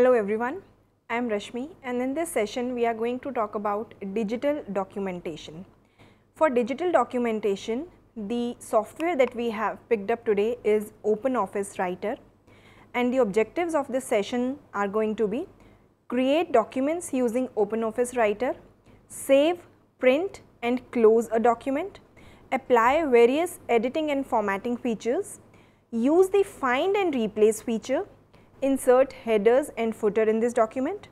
Hello everyone, I am Rashmi and in this session we are going to talk about digital documentation. For digital documentation, the software that we have picked up today is OpenOffice Writer and the objectives of this session are going to be create documents using OpenOffice Writer, save, print and close a document, apply various editing and formatting features, use the find and replace feature insert headers and footer in this document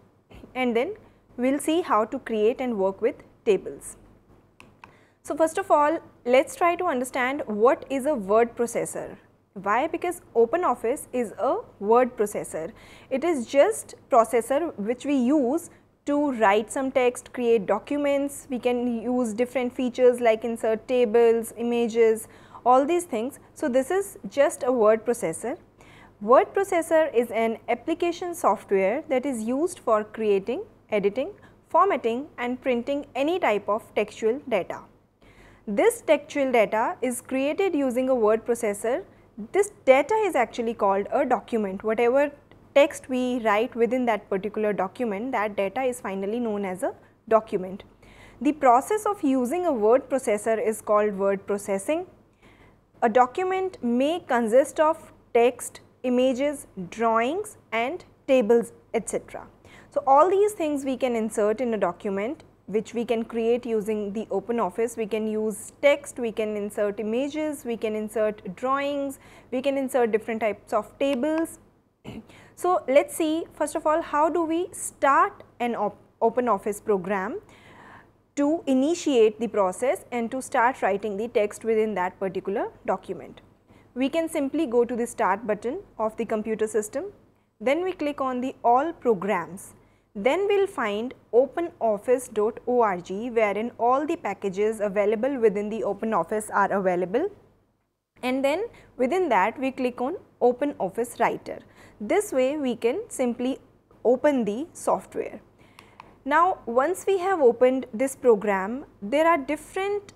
and then we will see how to create and work with tables. So first of all, let's try to understand what is a word processor. Why? Because OpenOffice is a word processor. It is just processor which we use to write some text, create documents. We can use different features like insert tables, images, all these things. So this is just a word processor Word processor is an application software that is used for creating, editing, formatting and printing any type of textual data. This textual data is created using a word processor. This data is actually called a document. Whatever text we write within that particular document, that data is finally known as a document. The process of using a word processor is called word processing. A document may consist of text, images, drawings and tables etc. So all these things we can insert in a document which we can create using the open office. We can use text, we can insert images, we can insert drawings, we can insert different types of tables. so let's see first of all how do we start an op open office program to initiate the process and to start writing the text within that particular document we can simply go to the start button of the computer system. Then we click on the all programs. Then we'll find openoffice.org wherein all the packages available within the OpenOffice are available. And then within that we click on OpenOffice Writer. This way we can simply open the software. Now once we have opened this program, there are different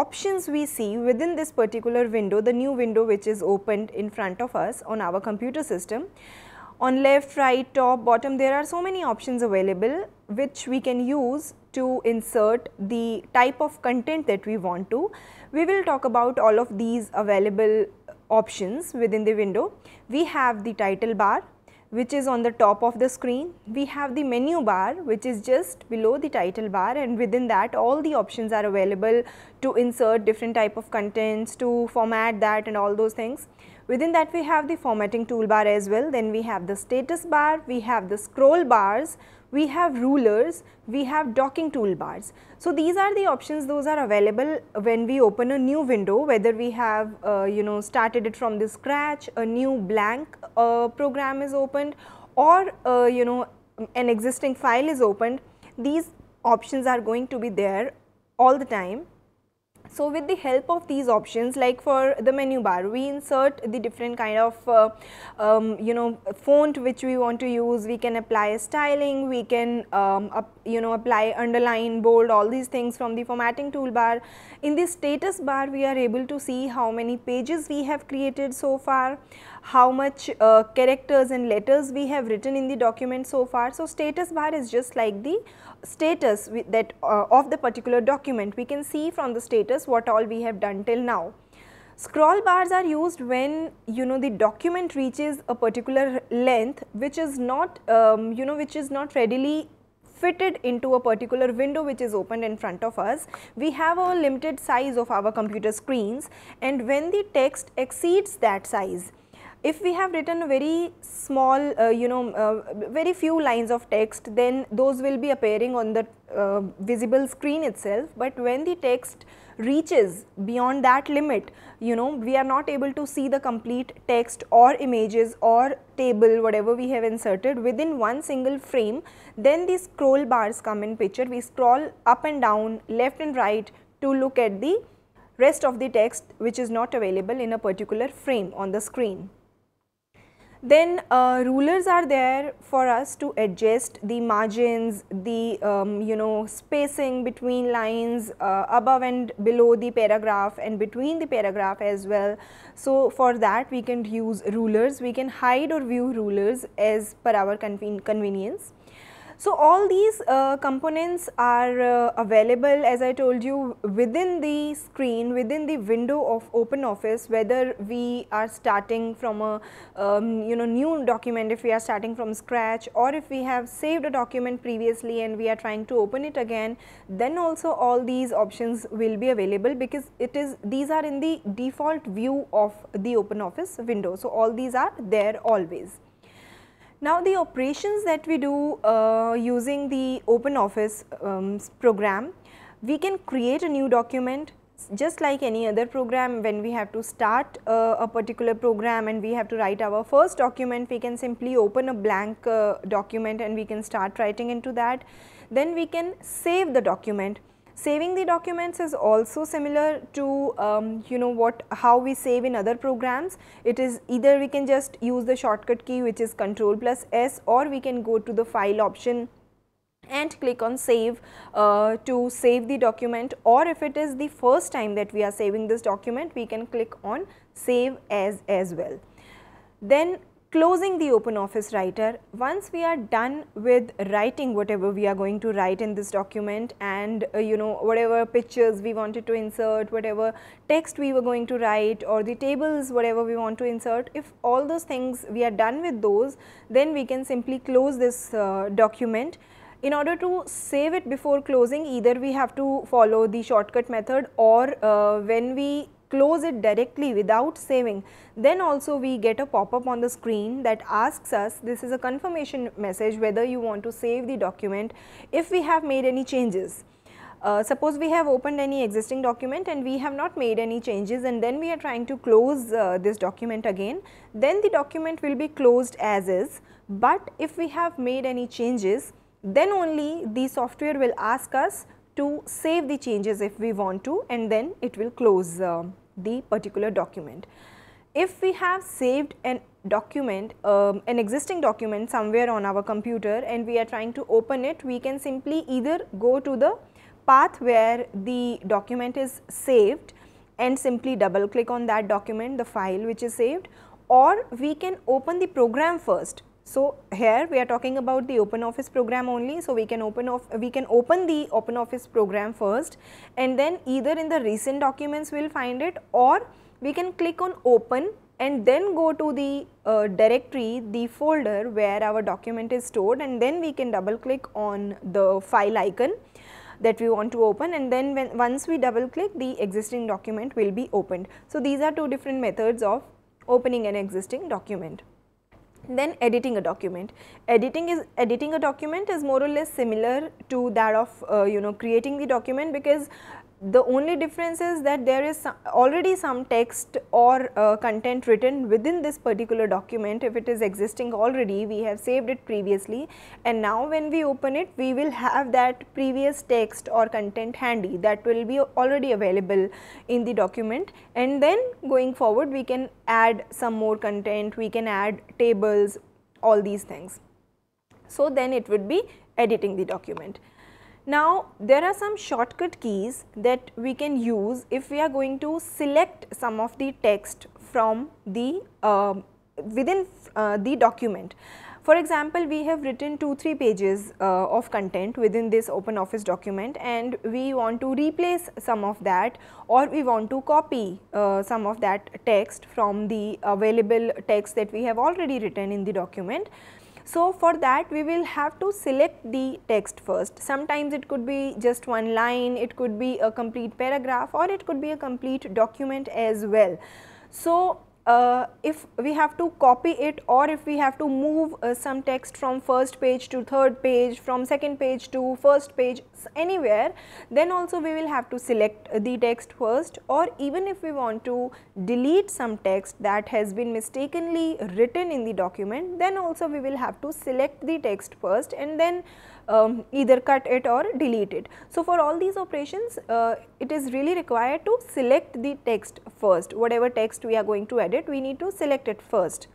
options we see within this particular window, the new window which is opened in front of us on our computer system. On left, right, top, bottom, there are so many options available which we can use to insert the type of content that we want to. We will talk about all of these available options within the window. We have the title bar, which is on the top of the screen. We have the menu bar which is just below the title bar and within that all the options are available to insert different type of contents, to format that and all those things. Within that we have the formatting toolbar as well, then we have the status bar, we have the scroll bars, we have rulers, we have docking toolbars. So these are the options those are available when we open a new window whether we have uh, you know started it from the scratch, a new blank uh, program is opened or uh, you know an existing file is opened. These options are going to be there all the time so with the help of these options like for the menu bar we insert the different kind of uh, um, you know font which we want to use we can apply styling we can um, up, you know apply underline bold all these things from the formatting toolbar. In the status bar we are able to see how many pages we have created so far how much uh, characters and letters we have written in the document so far. So, status bar is just like the status that uh, of the particular document. We can see from the status what all we have done till now. Scroll bars are used when you know the document reaches a particular length which is not um, you know which is not readily fitted into a particular window which is opened in front of us. We have a limited size of our computer screens and when the text exceeds that size, if we have written very small, uh, you know, uh, very few lines of text, then those will be appearing on the uh, visible screen itself. But when the text reaches beyond that limit, you know, we are not able to see the complete text or images or table, whatever we have inserted within one single frame, then the scroll bars come in picture. We scroll up and down, left and right to look at the rest of the text which is not available in a particular frame on the screen then uh, rulers are there for us to adjust the margins, the um, you know spacing between lines uh, above and below the paragraph and between the paragraph as well. So, for that we can use rulers, we can hide or view rulers as per our conven convenience. So, all these uh, components are uh, available as I told you within the screen, within the window of OpenOffice whether we are starting from a um, you know new document if we are starting from scratch or if we have saved a document previously and we are trying to open it again then also all these options will be available because it is these are in the default view of the OpenOffice window. So, all these are there always. Now the operations that we do uh, using the open office um, program, we can create a new document just like any other program when we have to start uh, a particular program and we have to write our first document we can simply open a blank uh, document and we can start writing into that. Then we can save the document Saving the documents is also similar to um, you know what how we save in other programs. It is either we can just use the shortcut key which is control plus S or we can go to the file option and click on save uh, to save the document or if it is the first time that we are saving this document we can click on save as as well. Then closing the open office writer, once we are done with writing whatever we are going to write in this document and uh, you know whatever pictures we wanted to insert, whatever text we were going to write or the tables whatever we want to insert, if all those things we are done with those then we can simply close this uh, document. In order to save it before closing either we have to follow the shortcut method or uh, when we close it directly without saving, then also we get a pop-up on the screen that asks us, this is a confirmation message whether you want to save the document if we have made any changes. Uh, suppose we have opened any existing document and we have not made any changes and then we are trying to close uh, this document again, then the document will be closed as is. But if we have made any changes, then only the software will ask us to save the changes if we want to and then it will close uh, the particular document. If we have saved an document, um, an existing document somewhere on our computer and we are trying to open it, we can simply either go to the path where the document is saved and simply double click on that document, the file which is saved or we can open the program first so here we are talking about the open office program only. So we can open off we can open the open office program first and then either in the recent documents we will find it or we can click on open and then go to the uh, directory the folder where our document is stored and then we can double click on the file icon that we want to open and then when once we double click the existing document will be opened. So these are two different methods of opening an existing document. Then editing a document. Editing is editing a document is more or less similar to that of uh, you know creating the document because the only difference is that there is some, already some text or uh, content written within this particular document if it is existing already we have saved it previously and now when we open it we will have that previous text or content handy that will be already available in the document and then going forward we can add some more content we can add tables all these things. So, then it would be editing the document. Now there are some shortcut keys that we can use if we are going to select some of the text from the uh, within uh, the document. For example, we have written 2-3 pages uh, of content within this open office document and we want to replace some of that or we want to copy uh, some of that text from the available text that we have already written in the document. So, for that we will have to select the text first. Sometimes it could be just one line, it could be a complete paragraph or it could be a complete document as well. So, uh, if we have to copy it or if we have to move uh, some text from first page to third page, from second page to first page anywhere, then also we will have to select uh, the text first or even if we want to delete some text that has been mistakenly written in the document, then also we will have to select the text first and then um, either cut it or delete it. So, for all these operations uh, it is really required to select the text first whatever text we are going to edit we need to select it first.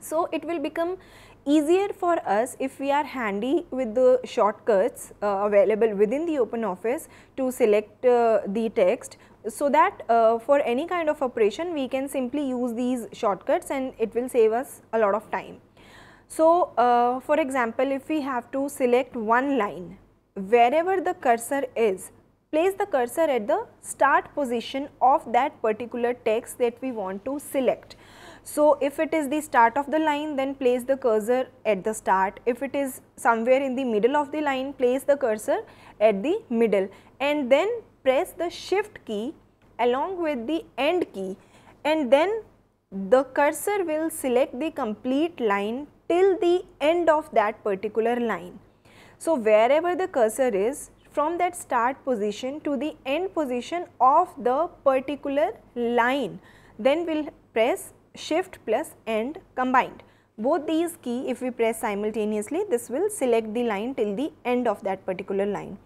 So, it will become easier for us if we are handy with the shortcuts uh, available within the open office to select uh, the text so that uh, for any kind of operation we can simply use these shortcuts and it will save us a lot of time. So, uh, for example, if we have to select one line, wherever the cursor is, place the cursor at the start position of that particular text that we want to select. So, if it is the start of the line, then place the cursor at the start. If it is somewhere in the middle of the line, place the cursor at the middle and then press the shift key along with the end key and then the cursor will select the complete line till the end of that particular line. So, wherever the cursor is from that start position to the end position of the particular line, then we will press shift plus end combined. Both these key if we press simultaneously this will select the line till the end of that particular line.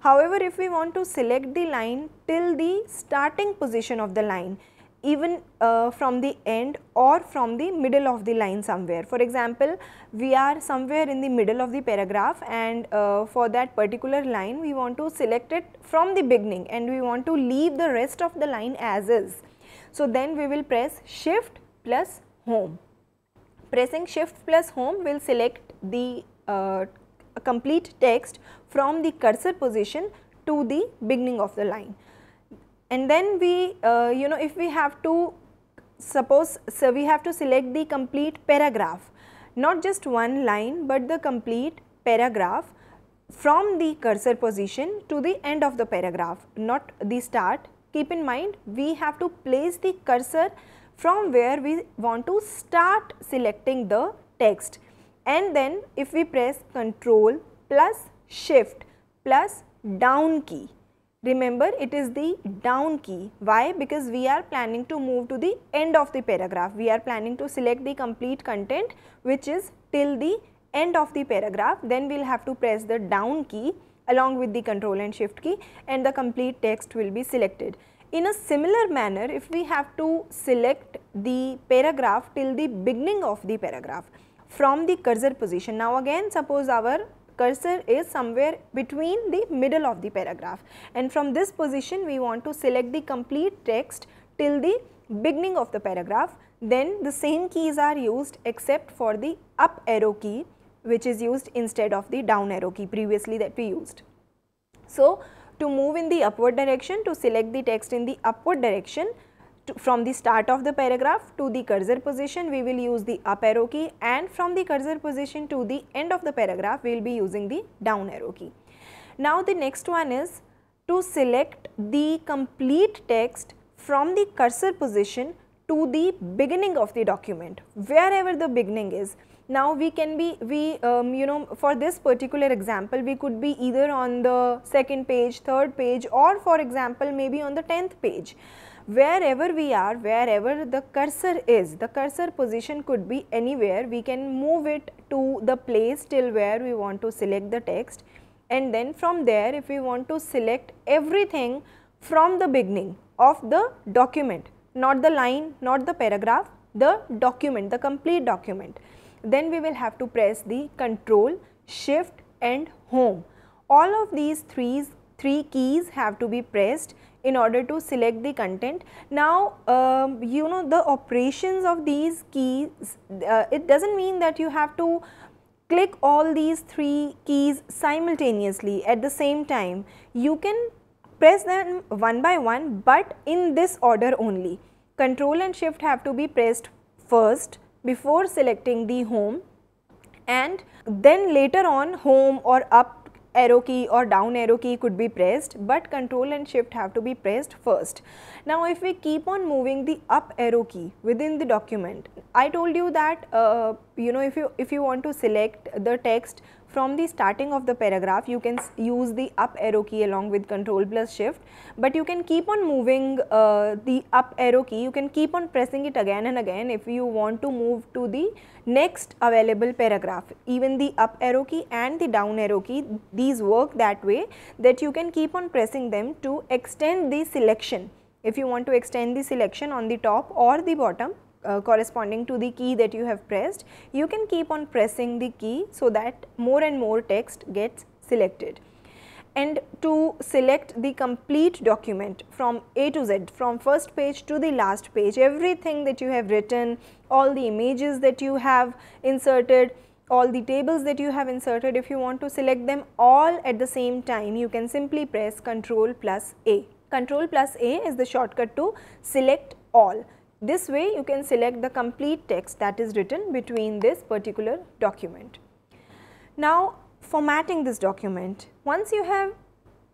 However, if we want to select the line till the starting position of the line, even uh, from the end or from the middle of the line somewhere. For example, we are somewhere in the middle of the paragraph and uh, for that particular line we want to select it from the beginning and we want to leave the rest of the line as is. So, then we will press shift plus home. Pressing shift plus home will select the uh, complete text from the cursor position to the beginning of the line and then we uh, you know if we have to suppose so we have to select the complete paragraph not just one line but the complete paragraph from the cursor position to the end of the paragraph not the start keep in mind we have to place the cursor from where we want to start selecting the text and then if we press control plus shift plus down key Remember it is the down key. Why? Because we are planning to move to the end of the paragraph. We are planning to select the complete content which is till the end of the paragraph. Then we will have to press the down key along with the control and shift key and the complete text will be selected. In a similar manner, if we have to select the paragraph till the beginning of the paragraph from the cursor position. Now again suppose our cursor is somewhere between the middle of the paragraph and from this position we want to select the complete text till the beginning of the paragraph then the same keys are used except for the up arrow key which is used instead of the down arrow key previously that we used. So, to move in the upward direction to select the text in the upward direction to, from the start of the paragraph to the cursor position we will use the up arrow key and from the cursor position to the end of the paragraph we will be using the down arrow key. Now the next one is to select the complete text from the cursor position to the beginning of the document wherever the beginning is. Now we can be, we um, you know for this particular example we could be either on the second page, third page or for example maybe on the 10th page wherever we are, wherever the cursor is, the cursor position could be anywhere, we can move it to the place till where we want to select the text and then from there if we want to select everything from the beginning of the document, not the line, not the paragraph, the document, the complete document, then we will have to press the control, shift and home. All of these threes, three keys have to be pressed in order to select the content. Now, um, you know the operations of these keys, uh, it does not mean that you have to click all these three keys simultaneously at the same time. You can press them one by one but in this order only. Control and shift have to be pressed first before selecting the home and then later on home or up arrow key or down arrow key could be pressed but control and shift have to be pressed first. Now if we keep on moving the up arrow key within the document, I told you that uh, you know if you if you want to select the text from the starting of the paragraph you can use the up arrow key along with control plus shift but you can keep on moving uh, the up arrow key you can keep on pressing it again and again if you want to move to the next available paragraph even the up arrow key and the down arrow key these work that way that you can keep on pressing them to extend the selection if you want to extend the selection on the top or the bottom uh, corresponding to the key that you have pressed, you can keep on pressing the key so that more and more text gets selected. And to select the complete document from A to Z, from first page to the last page, everything that you have written, all the images that you have inserted, all the tables that you have inserted, if you want to select them all at the same time, you can simply press Ctrl plus A. Ctrl plus A is the shortcut to select all. This way you can select the complete text that is written between this particular document. Now formatting this document. Once you have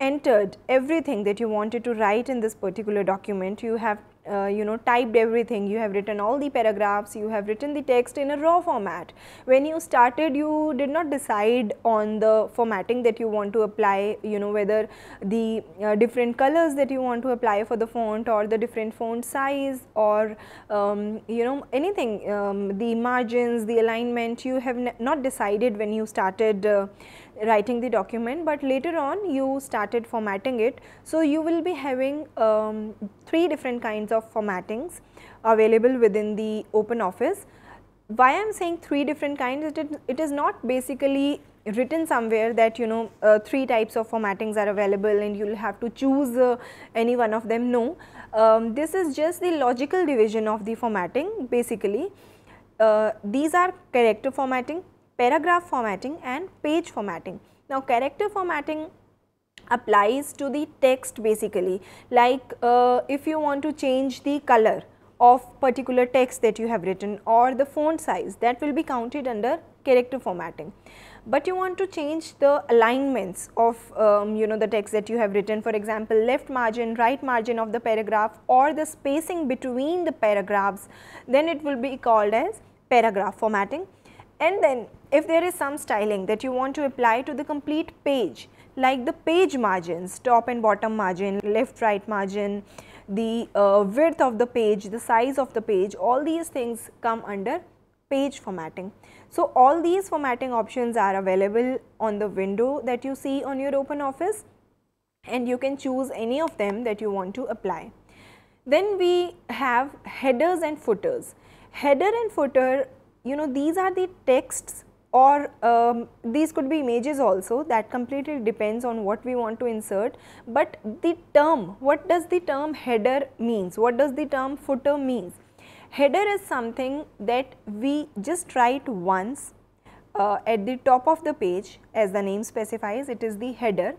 entered everything that you wanted to write in this particular document, you have uh, you know typed everything you have written all the paragraphs you have written the text in a raw format when you started you did not decide on the formatting that you want to apply you know whether the uh, different colors that you want to apply for the font or the different font size or um, you know anything um, the margins the alignment you have not decided when you started uh, writing the document but later on you started formatting it. So, you will be having um, three different kinds of formattings available within the open office. Why I am saying three different kinds, it, it is not basically written somewhere that you know uh, three types of formattings are available and you will have to choose uh, any one of them. No, um, this is just the logical division of the formatting basically. Uh, these are character formatting, paragraph formatting and page formatting. Now character formatting applies to the text basically like uh, if you want to change the color of particular text that you have written or the font size that will be counted under character formatting. But you want to change the alignments of um, you know the text that you have written for example left margin, right margin of the paragraph or the spacing between the paragraphs then it will be called as paragraph formatting. And then if there is some styling that you want to apply to the complete page like the page margins, top and bottom margin, left right margin, the uh, width of the page, the size of the page, all these things come under page formatting. So, all these formatting options are available on the window that you see on your open office and you can choose any of them that you want to apply. Then we have headers and footers. Header and footer you know these are the texts or um, these could be images also that completely depends on what we want to insert but the term what does the term header means what does the term footer means header is something that we just write once uh, at the top of the page as the name specifies it is the header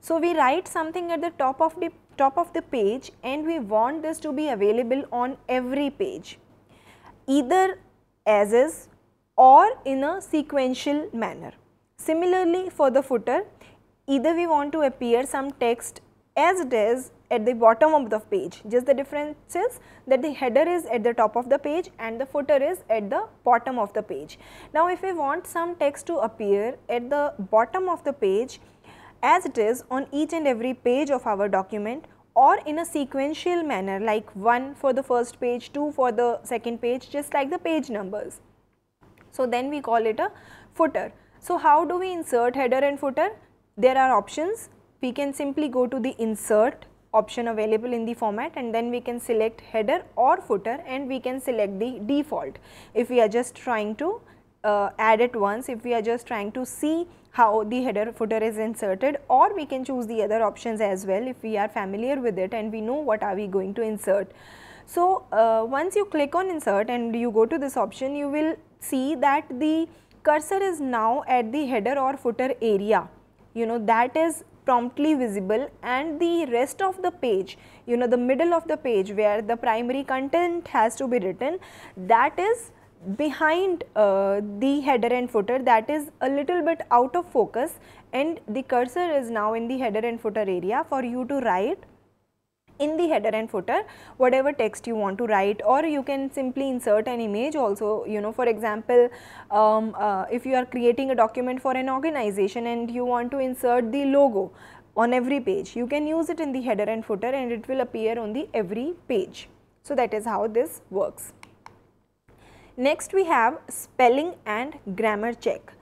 so we write something at the top of the top of the page and we want this to be available on every page either as is or in a sequential manner. Similarly, for the footer, either we want to appear some text as it is at the bottom of the page, just the difference is that the header is at the top of the page and the footer is at the bottom of the page. Now, if we want some text to appear at the bottom of the page as it is on each and every page of our document or in a sequential manner like 1 for the first page, 2 for the second page just like the page numbers. So then we call it a footer. So how do we insert header and footer? There are options. We can simply go to the insert option available in the format and then we can select header or footer and we can select the default if we are just trying to uh, add it once if we are just trying to see how the header footer is inserted or we can choose the other options as well if we are familiar with it and we know what are we going to insert. So, uh, once you click on insert and you go to this option you will see that the cursor is now at the header or footer area you know that is promptly visible and the rest of the page you know the middle of the page where the primary content has to be written that is behind uh, the header and footer that is a little bit out of focus and the cursor is now in the header and footer area for you to write in the header and footer whatever text you want to write or you can simply insert an image also you know for example um, uh, if you are creating a document for an organization and you want to insert the logo on every page you can use it in the header and footer and it will appear on the every page. So that is how this works. Next we have spelling and grammar check.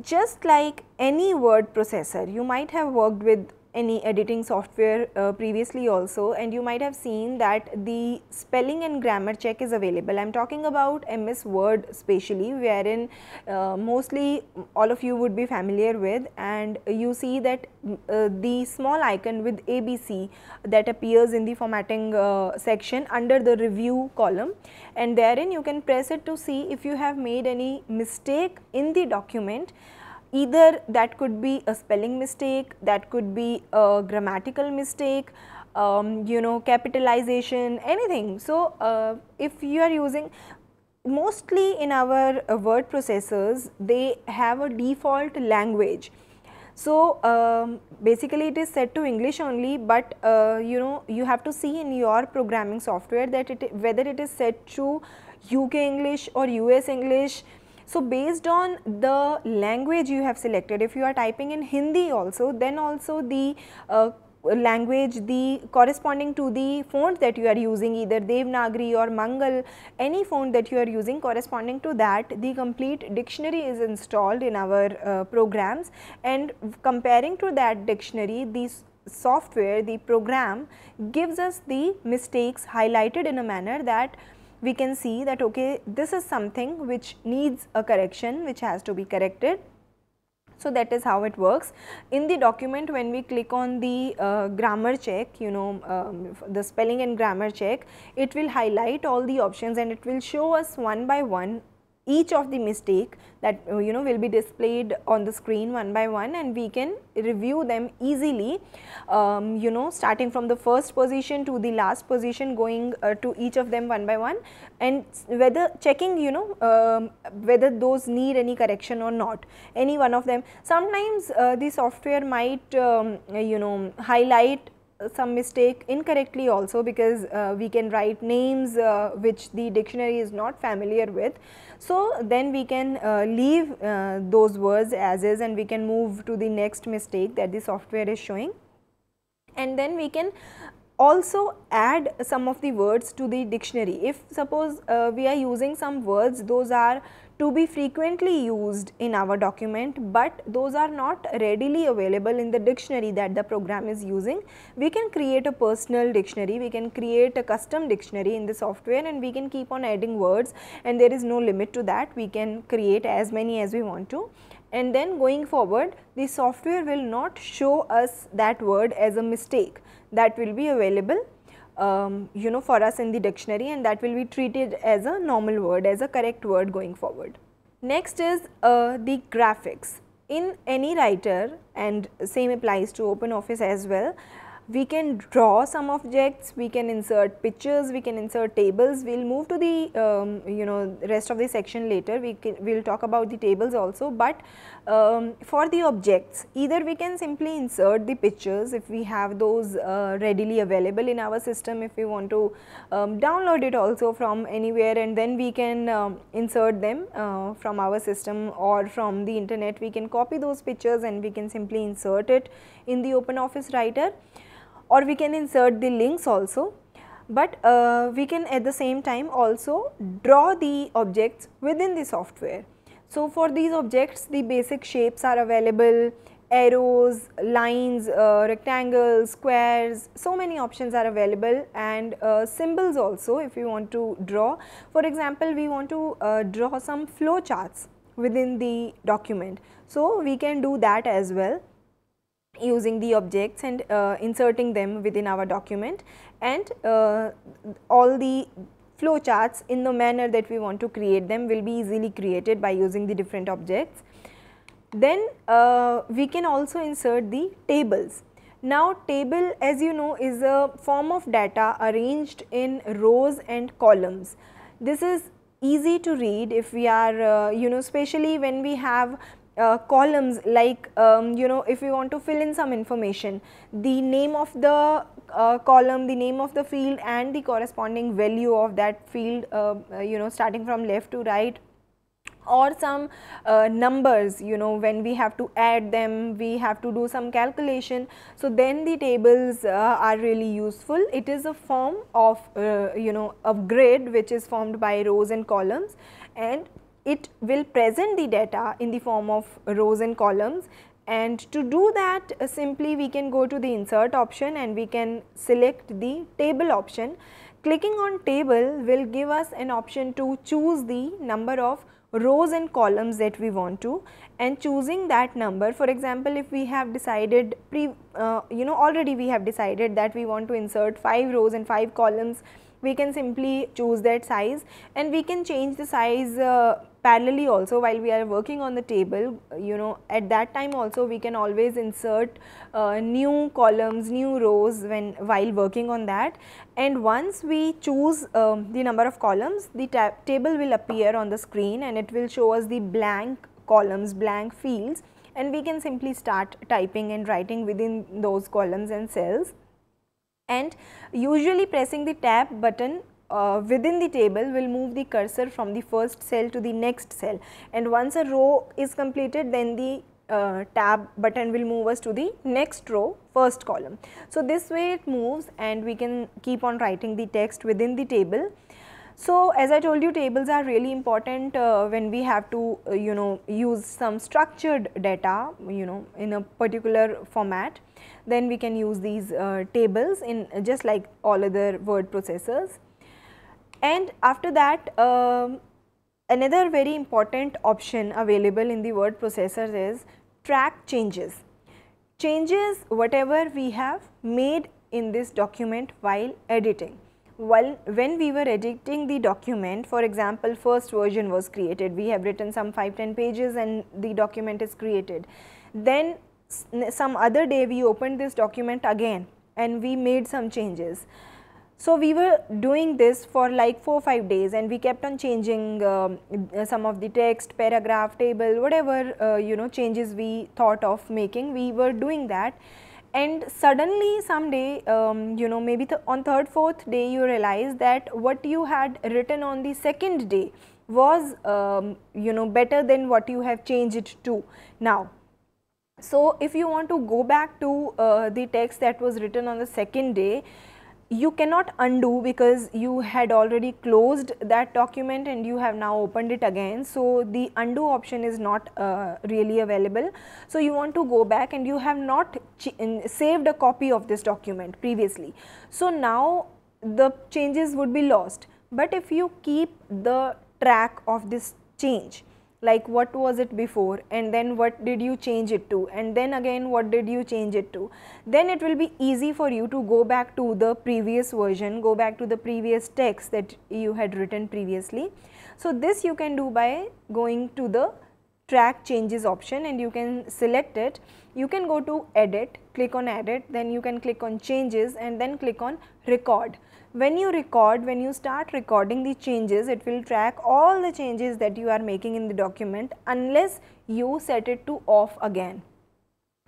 Just like any word processor, you might have worked with any editing software uh, previously also and you might have seen that the spelling and grammar check is available. I am talking about MS Word specially wherein uh, mostly all of you would be familiar with and you see that mm, uh, the small icon with ABC that appears in the formatting uh, section under the review column and therein you can press it to see if you have made any mistake in the document either that could be a spelling mistake, that could be a grammatical mistake, um, you know capitalization, anything. So, uh, if you are using mostly in our uh, word processors, they have a default language. So, um, basically it is set to English only, but uh, you know you have to see in your programming software that it whether it is set to UK English or US English so based on the language you have selected, if you are typing in Hindi also, then also the uh, language the corresponding to the font that you are using either Devanagari or Mangal any font that you are using corresponding to that the complete dictionary is installed in our uh, programs and comparing to that dictionary the software the program gives us the mistakes highlighted in a manner that we can see that okay this is something which needs a correction which has to be corrected so that is how it works. In the document when we click on the uh, grammar check you know um, the spelling and grammar check it will highlight all the options and it will show us one by one each of the mistake that uh, you know will be displayed on the screen one by one and we can review them easily um, you know starting from the first position to the last position going uh, to each of them one by one and whether checking you know um, whether those need any correction or not any one of them sometimes uh, the software might um, you know highlight uh, some mistake incorrectly also because uh, we can write names uh, which the dictionary is not familiar with. So, then we can uh, leave uh, those words as is and we can move to the next mistake that the software is showing and then we can also add some of the words to the dictionary. If suppose uh, we are using some words those are to be frequently used in our document but those are not readily available in the dictionary that the program is using. We can create a personal dictionary, we can create a custom dictionary in the software and we can keep on adding words and there is no limit to that. We can create as many as we want to and then going forward the software will not show us that word as a mistake that will be available um, you know for us in the dictionary and that will be treated as a normal word as a correct word going forward. Next is uh, the graphics. In any writer and same applies to open office as well, we can draw some objects, we can insert pictures, we can insert tables. We will move to the um, you know rest of the section later, we will talk about the tables also. But um, for the objects, either we can simply insert the pictures if we have those uh, readily available in our system, if we want to um, download it also from anywhere and then we can um, insert them uh, from our system or from the internet, we can copy those pictures and we can simply insert it in the open office writer or we can insert the links also but uh, we can at the same time also draw the objects within the software. So, for these objects the basic shapes are available, arrows, lines, uh, rectangles, squares, so many options are available and uh, symbols also if you want to draw. For example, we want to uh, draw some flow charts within the document. So, we can do that as well using the objects and uh, inserting them within our document and uh, all the flowcharts in the manner that we want to create them will be easily created by using the different objects. Then uh, we can also insert the tables. Now table as you know is a form of data arranged in rows and columns. This is easy to read if we are uh, you know especially when we have uh, columns like um, you know if we want to fill in some information the name of the uh, column the name of the field and the corresponding value of that field uh, uh, you know starting from left to right or some uh, numbers you know when we have to add them we have to do some calculation. So, then the tables uh, are really useful. It is a form of uh, you know a grid which is formed by rows and columns and it will present the data in the form of rows and columns and to do that uh, simply we can go to the insert option and we can select the table option. Clicking on table will give us an option to choose the number of rows and columns that we want to and choosing that number for example if we have decided pre uh, you know already we have decided that we want to insert 5 rows and 5 columns we can simply choose that size and we can change the size uh, parallelly also while we are working on the table you know at that time also we can always insert uh, new columns new rows when while working on that and once we choose um, the number of columns the table will appear on the screen and it will show us the blank columns blank fields and we can simply start typing and writing within those columns and cells and usually pressing the tab button uh, within the table will move the cursor from the first cell to the next cell and once a row is completed then the uh, tab button will move us to the next row first column. So, this way it moves and we can keep on writing the text within the table. So, as I told you tables are really important uh, when we have to uh, you know use some structured data you know in a particular format then we can use these uh, tables in just like all other word processors. And after that um, another very important option available in the word processors is track changes. Changes whatever we have made in this document while editing. While when we were editing the document for example first version was created we have written some 5-10 pages and the document is created. Then some other day we opened this document again and we made some changes. So we were doing this for like 4-5 days and we kept on changing um, uh, some of the text, paragraph, table, whatever uh, you know changes we thought of making, we were doing that. And suddenly someday, um, you know, maybe th on third, fourth day you realize that what you had written on the second day was, um, you know, better than what you have changed it to now. So if you want to go back to uh, the text that was written on the second day, you cannot undo because you had already closed that document and you have now opened it again. So, the undo option is not uh, really available. So, you want to go back and you have not saved a copy of this document previously. So, now the changes would be lost, but if you keep the track of this change like what was it before and then what did you change it to and then again what did you change it to then it will be easy for you to go back to the previous version go back to the previous text that you had written previously so this you can do by going to the track changes option and you can select it you can go to edit click on edit then you can click on changes and then click on record when you record, when you start recording the changes, it will track all the changes that you are making in the document unless you set it to off again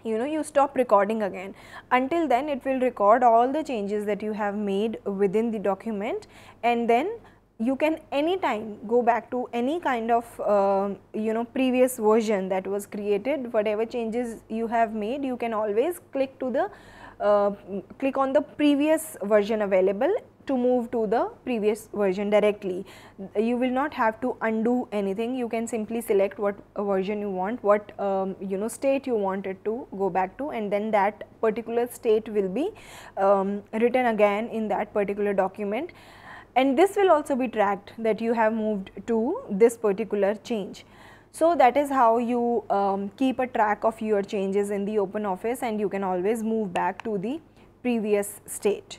you know you stop recording again until then it will record all the changes that you have made within the document and then you can anytime go back to any kind of uh, you know previous version that was created whatever changes you have made you can always click to the uh, click on the previous version available to move to the previous version directly. You will not have to undo anything, you can simply select what uh, version you want, what um, you know state you want it to go back to and then that particular state will be um, written again in that particular document and this will also be tracked that you have moved to this particular change. So that is how you um, keep a track of your changes in the open office and you can always move back to the previous state.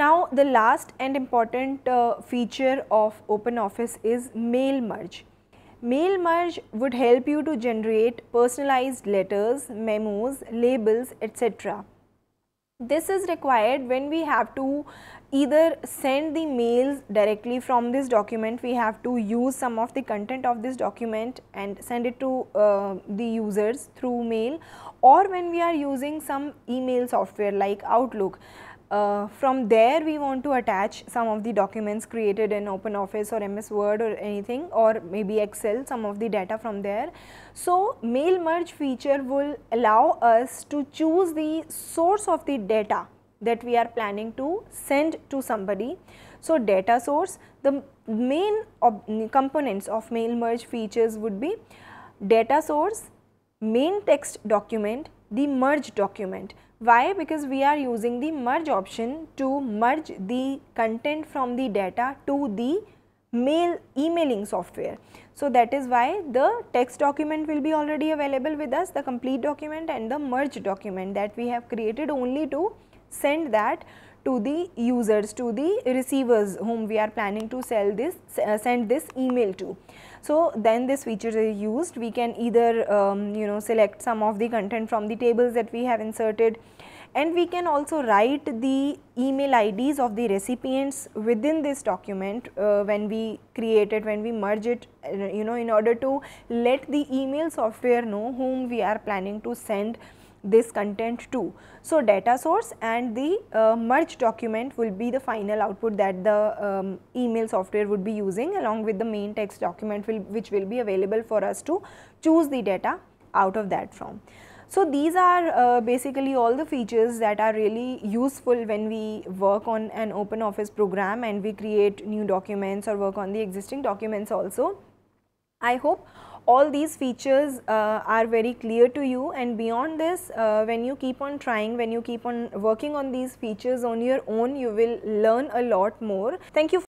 Now the last and important uh, feature of OpenOffice is mail merge. Mail merge would help you to generate personalized letters, memos, labels, etc. This is required when we have to either send the mails directly from this document, we have to use some of the content of this document and send it to uh, the users through mail or when we are using some email software like Outlook. Uh, from there we want to attach some of the documents created in open office or MS Word or anything or maybe Excel some of the data from there. So mail merge feature will allow us to choose the source of the data that we are planning to send to somebody. So data source, the main components of mail merge features would be data source, main text document, the merge document. Why? Because we are using the merge option to merge the content from the data to the mail emailing software. So that is why the text document will be already available with us, the complete document and the merge document that we have created only to send that to the users, to the receivers whom we are planning to sell this, uh, send this email to. So then this feature is used. We can either um, you know select some of the content from the tables that we have inserted and we can also write the email IDs of the recipients within this document uh, when we create it, when we merge it, uh, you know, in order to let the email software know whom we are planning to send this content too. So, data source and the uh, merge document will be the final output that the um, email software would be using along with the main text document will, which will be available for us to choose the data out of that from. So these are uh, basically all the features that are really useful when we work on an open office program and we create new documents or work on the existing documents also. I hope all these features uh, are very clear to you and beyond this uh, when you keep on trying when you keep on working on these features on your own you will learn a lot more thank you